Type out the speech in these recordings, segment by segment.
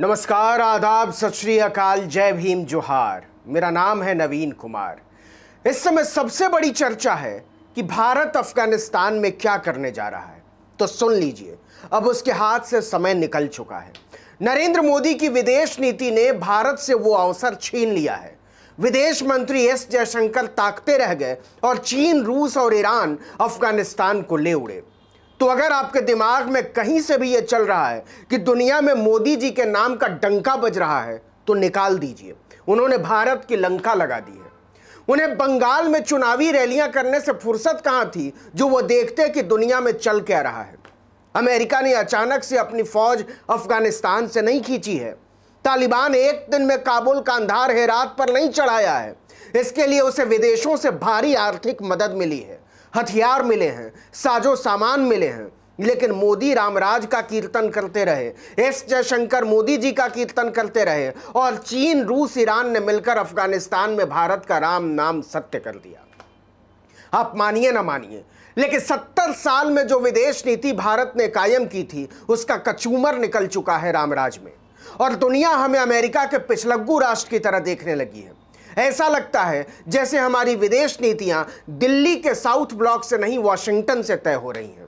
नमस्कार आदाब सत श्री अकाल जय भीम जोहार मेरा नाम है नवीन कुमार इस समय सबसे बड़ी चर्चा है कि भारत अफगानिस्तान में क्या करने जा रहा है तो सुन लीजिए अब उसके हाथ से समय निकल चुका है नरेंद्र मोदी की विदेश नीति ने भारत से वो अवसर छीन लिया है विदेश मंत्री एस जयशंकर ताकते रह गए और चीन रूस और ईरान अफगानिस्तान को ले उड़े तो अगर आपके दिमाग में कहीं से भी ये चल रहा है कि दुनिया में मोदी जी के नाम का डंका बज रहा है तो निकाल दीजिए उन्होंने भारत की लंका लगा दी है उन्हें बंगाल में चुनावी रैलियां करने से फुर्सत कहाँ थी जो वो देखते कि दुनिया में चल क्या रहा है अमेरिका ने अचानक से अपनी फौज अफगानिस्तान से नहीं खींची है तालिबान एक दिन में काबुल का अंधार हेरात पर नहीं चढ़ाया है इसके लिए उसे विदेशों से भारी आर्थिक मदद मिली है हथियार मिले हैं साजो सामान मिले हैं लेकिन मोदी रामराज का कीर्तन करते रहे एस जयशंकर मोदी जी का कीर्तन करते रहे और चीन रूस ईरान ने मिलकर अफगानिस्तान में भारत का राम नाम सत्य कर दिया आप मानिए ना मानिए लेकिन सत्तर साल में जो विदेश नीति भारत ने कायम की थी उसका कचूमर निकल चुका है रामराज में और दुनिया हमें अमेरिका के पिछलग्गू राष्ट्र की तरह देखने लगी है ऐसा लगता है जैसे हमारी विदेश नीतियां दिल्ली के साउथ ब्लॉक से नहीं वॉशिंगटन से तय हो रही हैं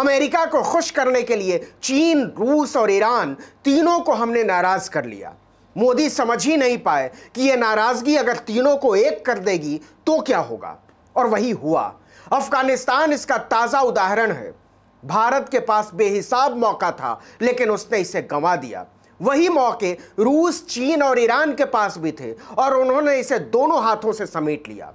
अमेरिका को खुश करने के लिए चीन रूस और ईरान तीनों को हमने नाराज़ कर लिया मोदी समझ ही नहीं पाए कि यह नाराज़गी अगर तीनों को एक कर देगी तो क्या होगा और वही हुआ अफगानिस्तान इसका ताज़ा उदाहरण है भारत के पास बेहिसाब मौका था लेकिन उसने इसे गंवा दिया वही मौके रूस चीन और ईरान के पास भी थे और उन्होंने इसे दोनों हाथों से समेट लिया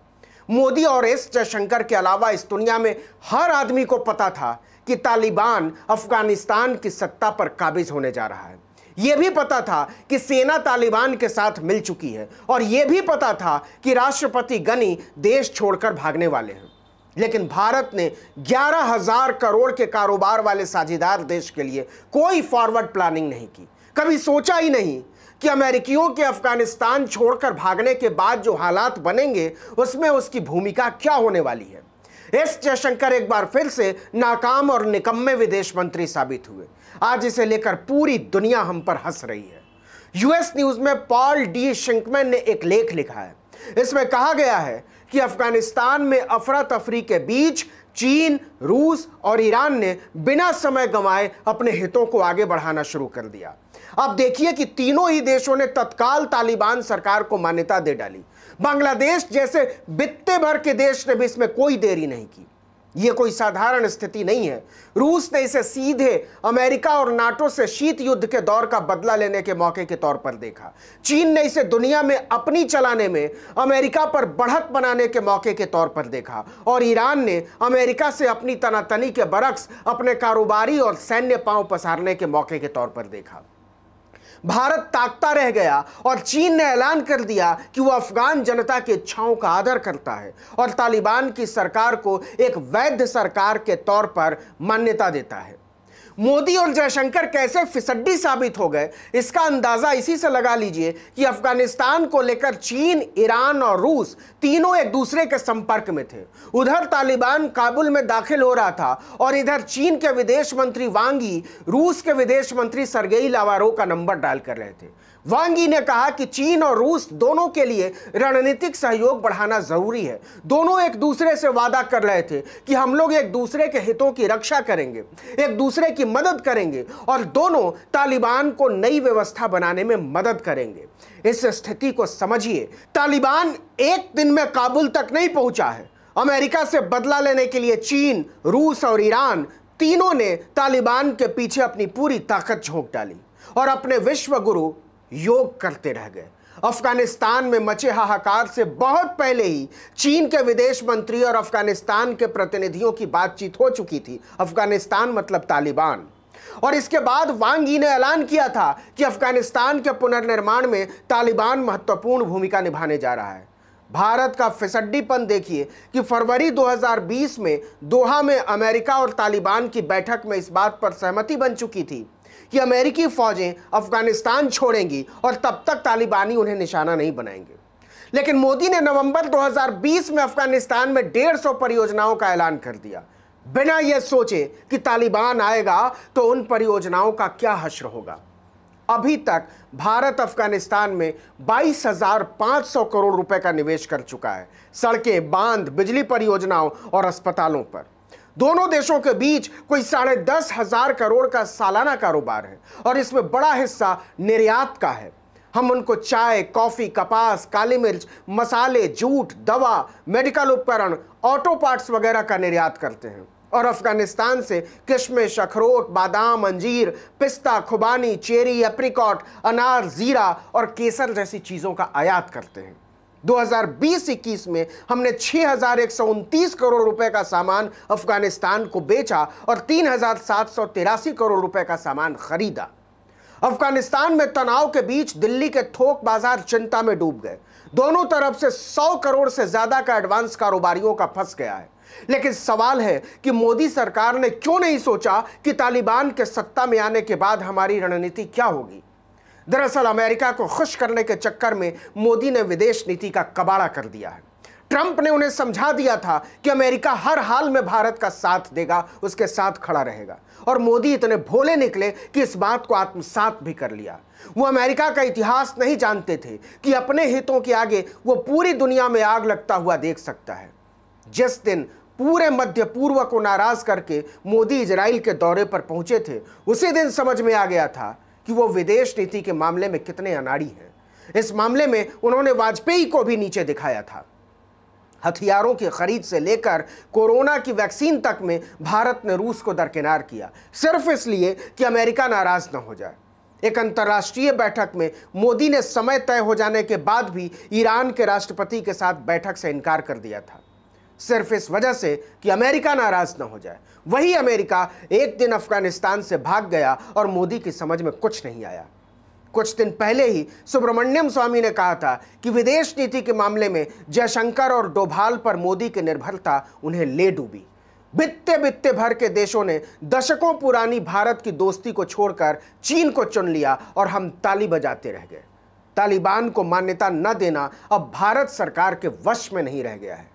मोदी और एस जयशंकर के अलावा इस दुनिया में हर आदमी को पता था कि तालिबान अफगानिस्तान की सत्ता पर काबिज होने जा रहा है यह भी पता था कि सेना तालिबान के साथ मिल चुकी है और यह भी पता था कि राष्ट्रपति गनी देश छोड़कर भागने वाले हैं लेकिन भारत ने ग्यारह हजार करोड़ के कारोबार वाले साझेदार देश के लिए कोई फॉरवर्ड प्लानिंग नहीं की कभी सोचा ही नहीं कि अमेरिकियों के अफगानिस्तान छोड़कर भागने के बाद जो हालात बनेंगे उसमें उसकी भूमिका क्या होने वाली है एस जयशंकर एक बार फिर से नाकाम और निकम्मे विदेश मंत्री साबित हुए आज इसे लेकर पूरी दुनिया हम पर हंस रही है यूएस न्यूज में पॉल डी शिंकमैन ने एक लेख लिखा है इसमें कहा गया है कि अफगानिस्तान में अफरा तफरी के बीच चीन रूस और ईरान ने बिना समय गंवाए अपने हितों को आगे बढ़ाना शुरू कर दिया अब देखिए कि तीनों ही देशों ने तत्काल तालिबान सरकार को मान्यता दे डाली बांग्लादेश जैसे बित्ते भर के देश ने भी इसमें कोई देरी नहीं की यह कोई साधारण स्थिति नहीं है रूस ने इसे सीधे अमेरिका और नाटो से शीत युद्ध के दौर का बदला लेने के मौके के तौर पर देखा चीन ने इसे दुनिया में अपनी चलाने में अमेरिका पर बढ़त बनाने के मौके के तौर पर देखा और ईरान ने अमेरिका से अपनी तनातनी के बरक्स अपने कारोबारी और सैन्य पांव पसारने के मौके के तौर पर देखा भारत ताकता रह गया और चीन ने ऐलान कर दिया कि वह अफगान जनता की इच्छाओं का आदर करता है और तालिबान की सरकार को एक वैध सरकार के तौर पर मान्यता देता है मोदी और जयशंकर कैसे फिसड्डी साबित हो गए इसका अंदाज़ा इसी से लगा लीजिए कि अफगानिस्तान को लेकर चीन ईरान और रूस तीनों एक दूसरे के संपर्क में थे उधर तालिबान काबुल में दाखिल हो रहा था और इधर चीन के विदेश मंत्री वांगी रूस के विदेश मंत्री सरगेई लावारो का नंबर डायल कर रहे थे वांगी ने कहा कि चीन और रूस दोनों के लिए रणनीतिक सहयोग बढ़ाना जरूरी है दोनों एक दूसरे से वादा कर रहे थे कि हम लोग एक दूसरे के हितों की रक्षा करेंगे एक दूसरे की की मदद करेंगे और दोनों तालिबान को नई व्यवस्था बनाने में मदद करेंगे इस स्थिति को समझिए तालिबान एक दिन में काबुल तक नहीं पहुंचा है अमेरिका से बदला लेने के लिए चीन रूस और ईरान तीनों ने तालिबान के पीछे अपनी पूरी ताकत झोंक डाली और अपने विश्व गुरु योग करते रह गए अफगानिस्तान में मचे हाहाकार से बहुत पहले ही चीन के विदेश मंत्री और अफगानिस्तान के प्रतिनिधियों की बातचीत हो चुकी थी अफगानिस्तान मतलब तालिबान और इसके बाद वांगी ने ऐलान किया था कि अफगानिस्तान के पुनर्निर्माण में तालिबान महत्वपूर्ण भूमिका निभाने जा रहा है भारत का फिसड्डीपन देखिए कि फरवरी 2020 में दोहा में अमेरिका और तालिबान की बैठक में इस बात पर सहमति बन चुकी थी कि अमेरिकी फ़ौजें अफ़गानिस्तान छोड़ेंगी और तब तक तालिबानी उन्हें निशाना नहीं बनाएंगे लेकिन मोदी ने नवंबर 2020 में अफगानिस्तान में 150 परियोजनाओं का ऐलान कर दिया बिना यह सोचे कि तालिबान आएगा तो उन परियोजनाओं का क्या हश्र होगा अभी तक भारत अफगानिस्तान में 22,500 करोड़ रुपए का निवेश कर चुका है सड़कें बांध बिजली परियोजनाओं और अस्पतालों पर दोनों देशों के बीच कोई साढ़े दस हजार करोड़ का सालाना कारोबार है और इसमें बड़ा हिस्सा निर्यात का है हम उनको चाय कॉफ़ी कपास काली मिर्च मसाले जूट दवा मेडिकल उपकरण ऑटो पार्ट्स वगैरह का निर्यात करते हैं और अफगानिस्तान से किशमिश अखरोट बादाम अंजीर पिस्ता खुबानी चेरी एप्रिकॉट अनार ज़ीरा और केसर जैसी चीज़ों का आयात करते हैं 2020-21 में हमने छः करोड़ रुपए का सामान अफगानिस्तान को बेचा और तीन करोड़ रुपए का सामान खरीदा अफगानिस्तान में तनाव के बीच दिल्ली के थोक बाजार चिंता में डूब गए दोनों तरफ से 100 करोड़ से ज्यादा का एडवांस कारोबारियों का फंस गया है लेकिन सवाल है कि मोदी सरकार ने क्यों नहीं सोचा कि तालिबान के सत्ता में आने के बाद हमारी रणनीति क्या होगी दरअसल अमेरिका को खुश करने के चक्कर में मोदी ने विदेश नीति का कबाड़ा कर दिया है ट्रंप ने उन्हें समझा दिया था कि अमेरिका हर हाल में भारत का साथ देगा उसके साथ खड़ा रहेगा और मोदी इतने भोले निकले कि इस बात को आत्मसात भी कर लिया वो अमेरिका का इतिहास नहीं जानते थे कि अपने हितों के आगे वो पूरी दुनिया में आग लगता हुआ देख सकता है जिस दिन पूरे मध्य पूर्व को नाराज करके मोदी इसराइल के दौरे पर पहुंचे थे उसी दिन समझ में आ गया था कि वो विदेश नीति के मामले में कितने अनाड़ी हैं इस मामले में उन्होंने वाजपेयी को भी नीचे दिखाया था हथियारों की खरीद से लेकर कोरोना की वैक्सीन तक में भारत ने रूस को दरकिनार किया सिर्फ इसलिए कि अमेरिका नाराज न हो जाए एक अंतर्राष्ट्रीय बैठक में मोदी ने समय तय हो जाने के बाद भी ईरान के राष्ट्रपति के साथ बैठक से इनकार कर दिया था सिर्फ इस वजह से कि अमेरिका नाराज ना हो जाए वही अमेरिका एक दिन अफगानिस्तान से भाग गया और मोदी की समझ में कुछ नहीं आया कुछ दिन पहले ही सुब्रमण्यम स्वामी ने कहा था कि विदेश नीति के मामले में जयशंकर और डोभाल पर मोदी की निर्भरता उन्हें ले डूबी बित्ते बित्ते भर के देशों ने दशकों पुरानी भारत की दोस्ती को छोड़कर चीन को चुन लिया और हम ताली बजाते रह गए तालिबान को मान्यता न देना अब भारत सरकार के वश में नहीं रह गया है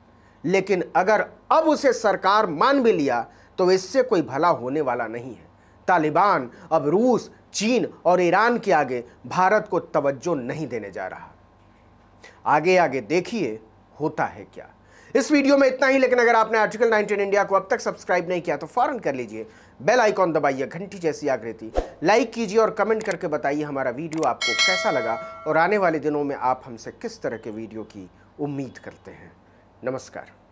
लेकिन अगर अब उसे सरकार मान भी लिया तो इससे कोई भला होने वाला नहीं है तालिबान अब रूस चीन और ईरान के आगे भारत को तवज्जो नहीं देने जा रहा आगे आगे देखिए होता है क्या इस वीडियो में इतना ही लेकिन अगर आपने आर्टिकल 19 इंडिया को अब तक सब्सक्राइब नहीं किया तो फौरन कर लीजिए बेल आइकॉन दबाइए घंटी जैसी आकृति लाइक कीजिए और कमेंट करके बताइए हमारा वीडियो आपको कैसा लगा और आने वाले दिनों में आप हमसे किस तरह के वीडियो की उम्मीद करते हैं नमस्कार